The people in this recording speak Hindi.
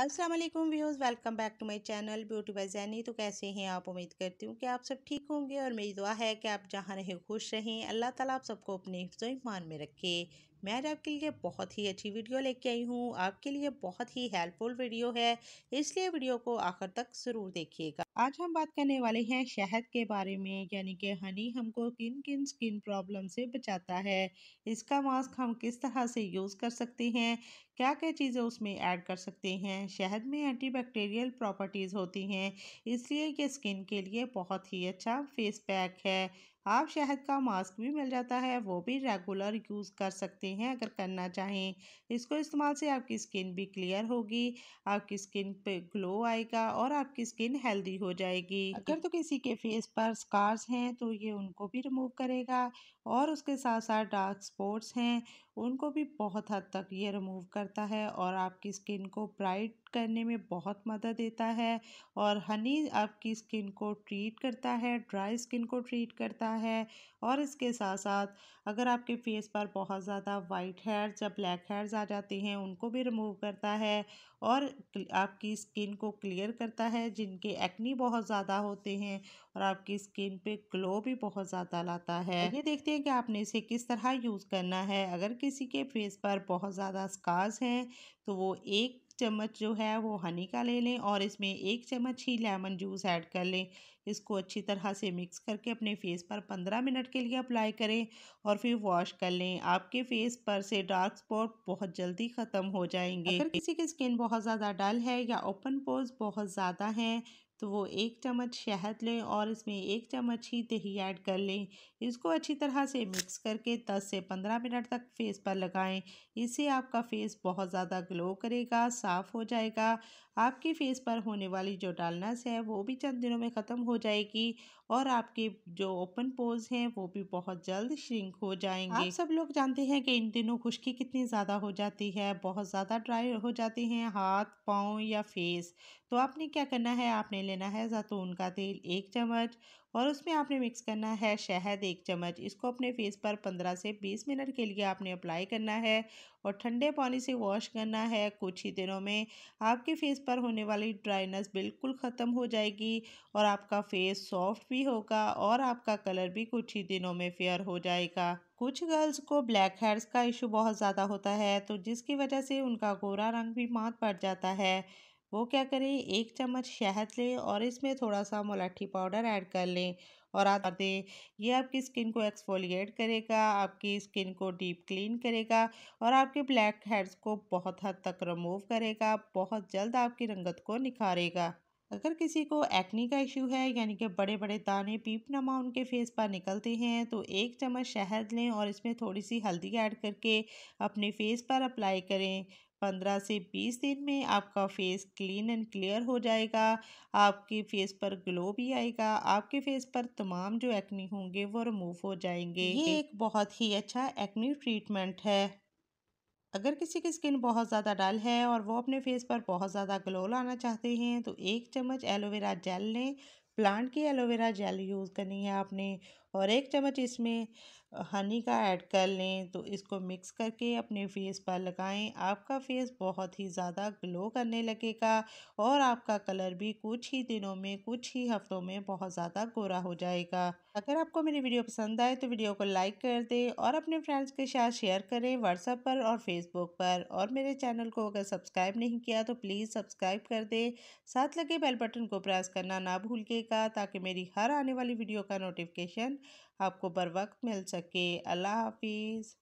अस्सलाम वालेकुम views welcome back to my channel beauty by Jenny तो कैसे हैं आप उम्मीद करती हूँ कि आप सब ठीक होंगे और मेरी दुआ है कि आप जहाँ रहें खुश रहें अल्लाह ताला आप सबको अपने हिफ्ज़ ईमान में रखे मैं आज तो आपके लिए बहुत ही अच्छी वीडियो लेके आई हूँ आपके लिए बहुत ही हेल्पफुल वीडियो है इसलिए वीडियो को आखिर तक ज़रूर देखिएगा आज हम बात करने वाले हैं शहद के बारे में यानी कि हनी हमको किन किन स्किन प्रॉब्लम से बचाता है इसका मास्क हम किस तरह से यूज़ कर सकते हैं क्या क्या चीज़ें उसमें ऐड कर सकते हैं शहद में एंटीबैक्टीरियल प्रॉपर्टीज़ होती हैं इसलिए ये स्किन के लिए बहुत ही अच्छा फेस पैक है आप शहद का मास्क भी मिल जाता है वो भी रेगुलर यूज़ कर सकते हैं अगर करना चाहें इसको इस्तेमाल से आपकी स्किन भी क्लियर होगी आपकी स्किन पे ग्लो आएगा और आपकी स्किन हेल्दी हो जाएगी अगर तो किसी के फेस पर स्कार्स हैं तो ये उनको भी रिमूव करेगा और उसके साथ साथ डार्क स्पॉट्स हैं उनको भी बहुत हद तक ये रिमूव करता है और आपकी स्किन को ब्राइट करने में बहुत मदद देता है और हनी आपकी स्किन को ट्रीट करता है ड्राई स्किन को ट्रीट करता है और इसके साथ साथ अगर आपके फेस पर बहुत ज़्यादा वाइट हेयर या ब्लैक हेयर्स आ जाते हैं उनको भी रिमूव करता है और आपकी स्किन को क्लियर करता है जिनके एक्नी बहुत ज़्यादा होते हैं और आपकी स्किन पे ग्लो भी बहुत ज़्यादा लाता है ये देखते हैं कि आपने इसे किस तरह यूज़ करना है अगर किसी के फेस पर बहुत ज़्यादा स्कार्स हैं तो वो एक चम्मच जो है वो हनी का ले लें और इसमें एक चम्मच ही लेमन जूस ऐड कर लें इसको अच्छी तरह से मिक्स करके अपने फेस पर पंद्रह मिनट के लिए अप्लाई करें और फिर वॉश कर लें आपके फेस पर से डार्क स्पॉट बहुत जल्दी ख़त्म हो जाएंगे अगर किसी की स्किन बहुत ज़्यादा डल है या ओपन पोज बहुत ज़्यादा हैं तो वो एक चम्मच शहद लें और इसमें एक चम्मच ही दही ऐड कर लें इसको अच्छी तरह से मिक्स करके 10 से 15 मिनट तक फेस पर लगाएं इससे आपका फेस बहुत ज़्यादा ग्लो करेगा साफ़ हो जाएगा आपके फेस पर होने वाली जो डालनास है वो भी चंद दिनों में ख़त्म हो जाएगी और आपके जो ओपन पोज हैं वो भी बहुत जल्द श्रिंक हो जाएंगे आप सब लोग जानते हैं कि इन दिनों खुश्की कितनी ज़्यादा हो जाती है बहुत ज़्यादा ड्राई हो जाते हैं हाथ पाँव या फेस तो आपने क्या करना है आपने लेना है ज़ैतून का तेल एक चम्मच और उसमें आपने मिक्स करना है शहद एक चम्मच इसको अपने फेस पर पंद्रह से बीस मिनट के लिए आपने अप्लाई करना है और ठंडे पानी से वॉश करना है कुछ ही दिनों में आपके फेस पर होने वाली ड्राइनेस बिल्कुल ख़त्म हो जाएगी और आपका फेस सॉफ्ट भी होगा और आपका कलर भी कुछ ही दिनों में फेयर हो जाएगा कुछ गर्ल्स को ब्लैक हेड्स का इशू बहुत ज़्यादा होता है तो जिसकी वजह से उनका गोरा रंग भी मात पड़ जाता है वो क्या करें एक चम्मच शहद लें और इसमें थोड़ा सा मलाठी पाउडर ऐड कर लें और आप दें ये आपकी स्किन को एक्सफोलिएट करेगा आपकी स्किन को डीप क्लीन करेगा और आपके ब्लैक हेड्स को बहुत हद तक रिमूव करेगा बहुत जल्द आपकी रंगत को निखारेगा अगर किसी को एक्नी का इशू है यानी कि बड़े बड़े दाने पीपनमा उनके फेस पर निकलते हैं तो एक चम्मच शहद लें और इसमें थोड़ी सी हल्दी ऐड करके अपने फेस पर अप्लाई करें पंद्रह से बीस दिन में आपका फेस क्लीन एंड क्लियर हो जाएगा आपके फेस पर ग्लो भी आएगा आपके फेस पर तमाम जो एक्नी होंगे वो रिमूव हो जाएंगे ये एक बहुत ही अच्छा एक्नी ट्रीटमेंट है अगर किसी की स्किन बहुत ज़्यादा डल है और वो अपने फेस पर बहुत ज़्यादा ग्लो लाना चाहते हैं तो एक चम्मच एलोवेरा जेल लें प्लांट की एलोवेरा जेल यूज़ करनी है आपने और एक चम्मच इसमें हनी का ऐड कर लें तो इसको मिक्स करके अपने फेस पर लगाएं आपका फेस बहुत ही ज़्यादा ग्लो करने लगेगा और आपका कलर भी कुछ ही दिनों में कुछ ही हफ्तों में बहुत ज़्यादा गोरा हो जाएगा अगर आपको मेरी वीडियो पसंद आए तो वीडियो को लाइक कर दें और अपने फ्रेंड्स के साथ शेयर करें व्हाट्सएप पर और फेसबुक पर और मेरे चैनल को अगर सब्सक्राइब नहीं किया तो प्लीज़ सब्सक्राइब कर दें साथ लगे बेल बटन को प्रेस करना ना भूलिएगा ताकि मेरी हर आने वाली वीडियो का नोटिफिकेशन आपको बर वक्त मिल सके अल्लाह हाफिज़